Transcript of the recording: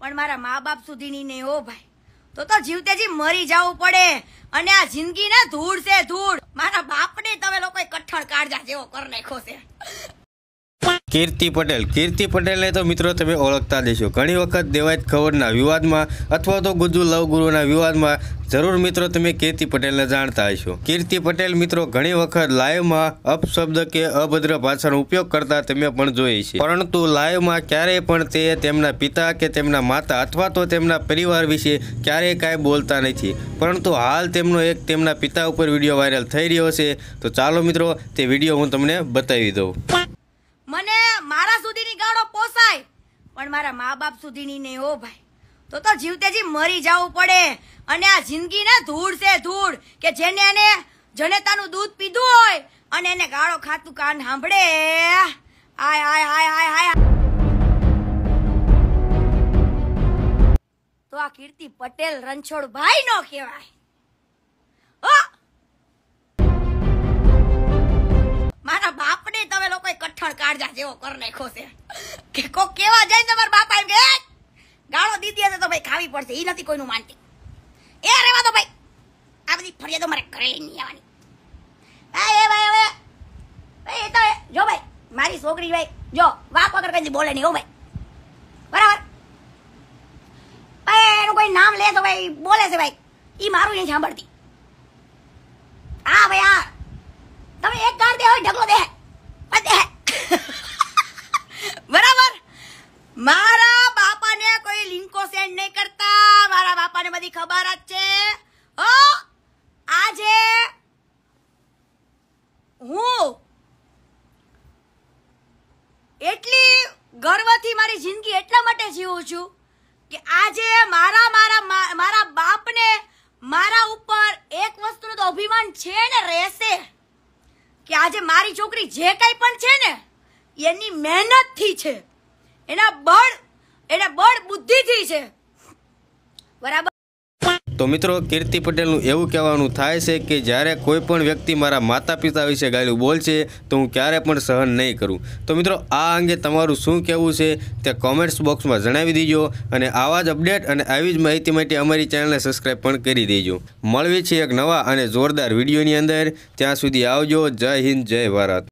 પણ મારા મા બાપ સુધીની નહીં હો ભાઈ તો તો જીવતેજી મરી જવું પડે અને આ જિંદગી ને ધૂળ છે ધૂળ મારા બાપને તમે લોકો કઠણ કાઢજા જેવો કરી નાખ્યો છે કીર્તિ પટેલ કીર્તિ પટેલને તો મિત્રો તમે ઓળખતા દેશો ઘણી વખત દેવાયત ખબરના વિવાદમાં અથવા તો ગુજુ લવગુરુના વિવાદમાં જરૂર મિત્રો તમે કીર્તિ પટેલને જાણતા હશો કીર્તિ પટેલ મિત્રો ઘણી વખત લાઈવમાં અપશબ્દ કે અભદ્ર ભાષાનો ઉપયોગ કરતા તમે પણ જોઈ છે પરંતુ લાઈવમાં ક્યારેય પણ તે તેમના પિતા કે તેમના માતા અથવા તો તેમના પરિવાર વિશે ક્યારેય કાંઈ બોલતા નથી પરંતુ હાલ તેમનો એક તેમના પિતા ઉપર વિડીયો વાયરલ થઈ રહ્યો છે તો ચાલો મિત્રો તે વિડીયો હું તમને બતાવી દઉં મને મારા સુધીની ગાળો પોસાય પણ મારા મા બાપ સુધીની નહીં હો ભાઈ તો તો જીવતેજી મરી જવું પડે અને આ જિંદગી ને ધૂળ છે ધૂળ કે જેને એને જનેતાનું દૂધ પીધું હોય અને એને ગાળો ખાતું કાન સાંભળે આય આય હાય હાય હાય તો આ કીર્તિ પટેલ રણછોડ ભાઈ નો કહેવાય મારજા જેવો કર નાખ્યો છે કે કો કેવા જાય તમારા બાપા એમ કે ગાળો દીધી હશે તો ભાઈ ખાવી પડશે એ નથી કોઈનું માનતી એ રેવા તો ભાઈ આ બધી ફરિયાદો મારે કરેલી નહીં આવવાની એ ભાઈ હવે ભાઈ એ તો જો ભાઈ મારી છોકરી ભાઈ જો વાપ વગર કઈ બોલે નહીં હો ભાઈ બરાબર ભાઈ એનું કોઈ નામ લે તો ભાઈ બોલે છે ભાઈ એ મારું નહીં સાંભળતી હા ભાઈ હા તમે એક કાર દે હોય ઢગલો દે બધી ખબર જ છે આજે હું એટલી ગર્વથી મારી જિંદગી એટલા માટે જીવું છું કે આજે મારા મારા મારા બાપને મારા ઉપર એક વસ્તુનું તો અભિમાન છે ને રહેશે કે આજે મારી છોકરી જે કંઈ પણ છે ને એની મહેનતથી છે એના બળ એના બળ બુદ્ધિથી છે બરાબર તો મિત્રો કીર્તિ પટેલનું એવું કહેવાનું થાય છે કે જ્યારે કોઈ પણ વ્યક્તિ મારા માતા પિતા વિશે ગાયેલું બોલશે તો હું ક્યારે પણ સહન નહીં કરું તો મિત્રો આ અંગે તમારું શું કહેવું છે તે કોમેન્ટ્સ બોક્સમાં જણાવી દીજો અને આવા જ અપડેટ અને આવી જ માહિતી માટે અમારી ચેનલને સબસ્ક્રાઈબ પણ કરી દેજો મળવી છે એક નવા અને જોરદાર વિડીયોની અંદર ત્યાં સુધી આવજો જય હિન્દ જય ભારત